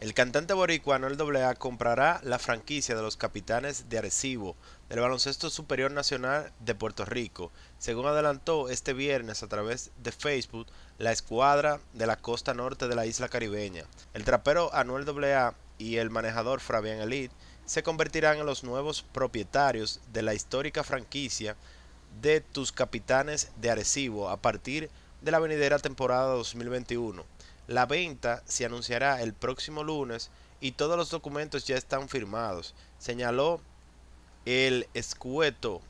El cantante boricua Anuel AA comprará la franquicia de los capitanes de Arecibo del Baloncesto Superior Nacional de Puerto Rico, según adelantó este viernes a través de Facebook la escuadra de la costa norte de la isla caribeña. El trapero Anuel AA y el manejador Fabián Elite se convertirán en los nuevos propietarios de la histórica franquicia de tus capitanes de Arecibo a partir de la venidera temporada 2021. La venta se anunciará el próximo lunes y todos los documentos ya están firmados, señaló el escueto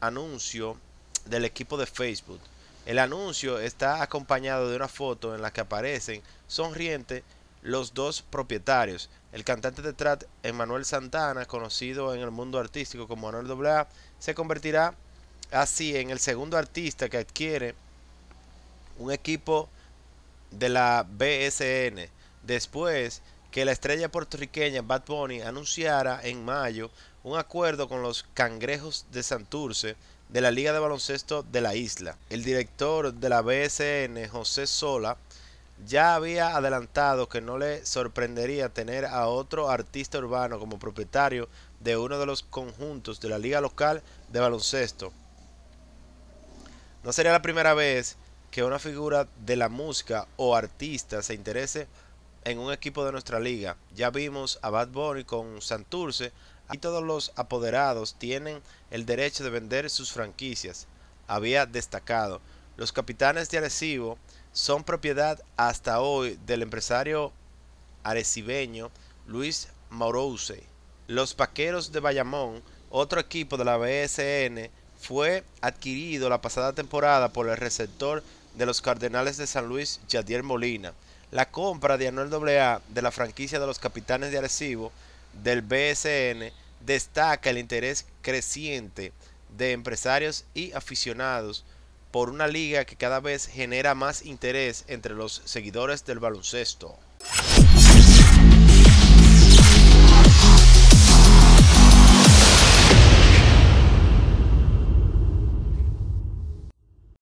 anuncio del equipo de Facebook. El anuncio está acompañado de una foto en la que aparecen sonriente los dos propietarios, el cantante de trap Emmanuel Santana, conocido en el mundo artístico como Manuel Dobla, se convertirá así en el segundo artista que adquiere un equipo de la BSN después que la estrella puertorriqueña Bad Bunny anunciara en mayo un acuerdo con los Cangrejos de Santurce de la Liga de Baloncesto de la isla. El director de la BSN, José Sola, ya había adelantado que no le sorprendería tener a otro artista urbano como propietario de uno de los conjuntos de la liga local de baloncesto. No sería la primera vez que una figura de la música o artista se interese en un equipo de nuestra liga. Ya vimos a Bad Bunny con Santurce y todos los apoderados tienen el derecho de vender sus franquicias. Había destacado. Los capitanes de Arecibo son propiedad hasta hoy del empresario arecibeño Luis Morouse. Los Paqueros de Bayamón, otro equipo de la BSN, fue adquirido la pasada temporada por el receptor de los Cardenales de San Luis, Yadier Molina. La compra de Anuel AA de la franquicia de los Capitanes de Arecibo del BSN destaca el interés creciente de empresarios y aficionados por una liga que cada vez genera más interés entre los seguidores del baloncesto.